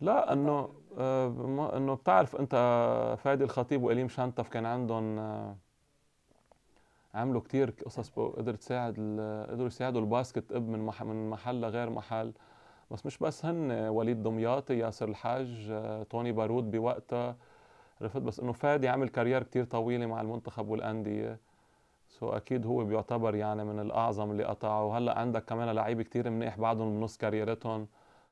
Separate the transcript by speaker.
Speaker 1: لا انه آه، انه بتعرف انت فادي الخطيب واليم شنطف كان عندهم آه، عملوا كتير قصص قدرت تساعد قدروا يساعدوا الباسكت اب من مح من محل لغير محل بس مش بس هن وليد دمياطي ياسر الحاج آه، توني بارود بوقتها عرفت بس انه فادي عمل كارير كتير طويله مع المنتخب والانديه سو اكيد هو بيعتبر يعني من الاعظم اللي قطعه وهلا عندك كمان لعيبه كتير منيح بعدهم بنص كاريرتهم